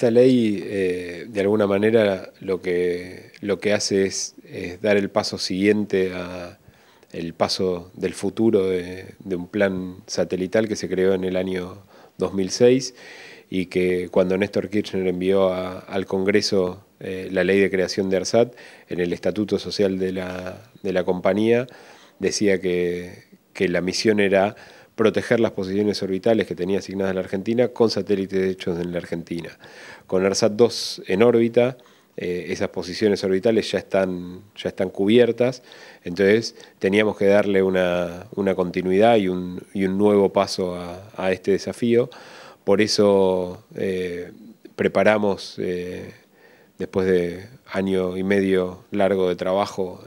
esta ley, eh, de alguna manera, lo que, lo que hace es, dar el paso siguiente a el paso del futuro de, un plan satelital que se creó en el año 2006 y que cuando Néstor Kirchner envió al Congreso eh, la ley de creación de ARSAT, en el estatuto social de la, compañía, decía que, que la misión era proteger las posiciones orbitales que tenía asignadas la Argentina con satélites hechos en la Argentina. Con ARSAT 2 en órbita, eh, esas posiciones orbitales ya están, ya están cubiertas, entonces teníamos que darle una, continuidad y un, nuevo paso a, este desafío. Por eso eh, preparamos, eh, después de año y medio largo de trabajo,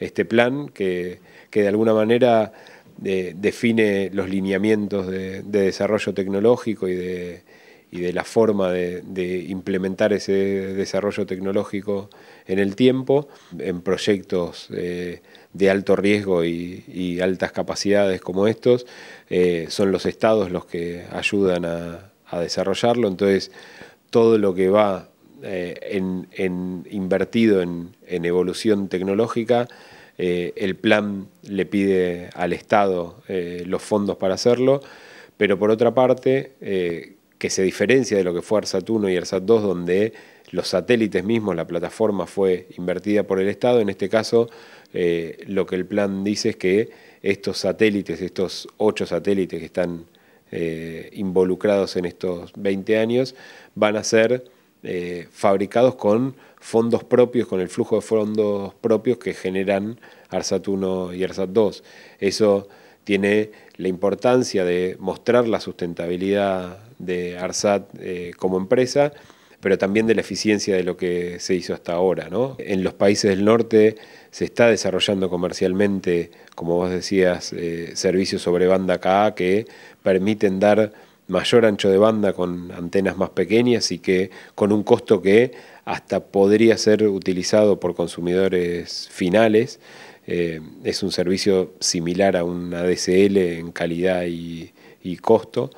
este plan que, que de alguna manera define los lineamientos de, desarrollo tecnológico y de, la forma de, implementar ese desarrollo tecnológico en el tiempo, en proyectos eh, de alto riesgo y, altas capacidades como estos, eh, son los estados los que ayudan a, desarrollarlo, entonces todo lo que va eh, invertido en evolución tecnológica eh, el plan le pide al Estado eh, los fondos para hacerlo, pero por otra parte, eh, que se diferencia de lo que fue ARSAT 1 y ARSAT 2, donde los satélites mismos, la plataforma fue invertida por el Estado, en este caso lo que el plan dice es que estos satélites, estos ocho satélites que están involucrados en estos 20 años, van a ser eh, fabricados con fondos propios, con el flujo de fondos propios que generan ARSAT 1 y ARSAT 2. Eso tiene la importancia de mostrar la sustentabilidad de ARSAT eh, como empresa, pero también de la eficiencia de lo que se hizo hasta ahora. ¿no? En los países del norte se está desarrollando comercialmente, como vos decías, eh, servicios sobre banda KA que permiten dar mayor ancho de banda con antenas más pequeñas y que con un costo que hasta podría ser utilizado por consumidores finales. Eh, es un servicio similar a una DSL en calidad y, costo.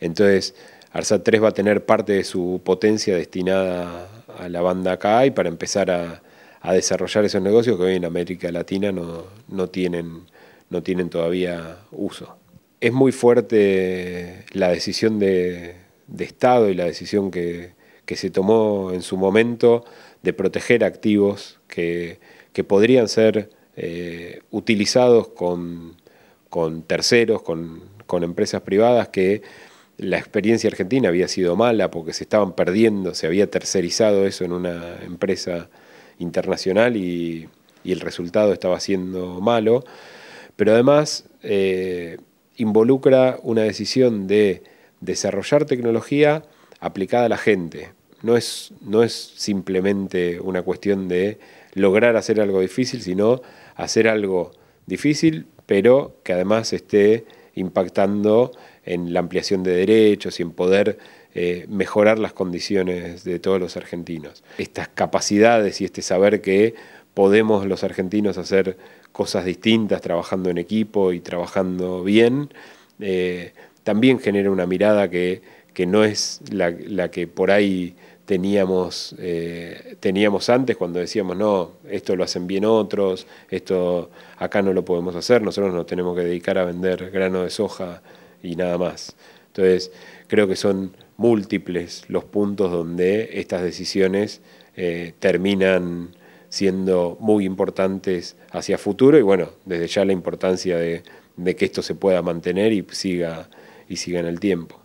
Entonces, ARSAT 3 va a tener parte de su potencia destinada a la banda y para empezar a, a desarrollar esos negocios que hoy en América Latina no, no, tienen, no tienen todavía uso es muy fuerte la decisión de, Estado y la decisión que, se tomó en su momento de proteger activos que, podrían ser eh, utilizados con, terceros, con, empresas privadas que la experiencia argentina había sido mala porque se estaban perdiendo, se había tercerizado eso en una empresa internacional y, el resultado estaba siendo malo. Pero además... Eh, involucra una decisión de desarrollar tecnología aplicada a la gente. No es, no es simplemente una cuestión de lograr hacer algo difícil, sino hacer algo difícil, pero que además esté impactando en la ampliación de derechos y en poder eh, mejorar las condiciones de todos los argentinos. Estas capacidades y este saber que podemos los argentinos hacer cosas distintas, trabajando en equipo y trabajando bien, eh, también genera una mirada que, no es la, que por ahí teníamos, eh, teníamos antes cuando decíamos, no, esto lo hacen bien otros, esto acá no lo podemos hacer, nosotros nos tenemos que dedicar a vender grano de soja y nada más. Entonces, creo que son múltiples los puntos donde estas decisiones eh, terminan siendo muy importantes hacia futuro y bueno, desde ya la importancia de, que esto se pueda mantener y siga, y siga en el tiempo.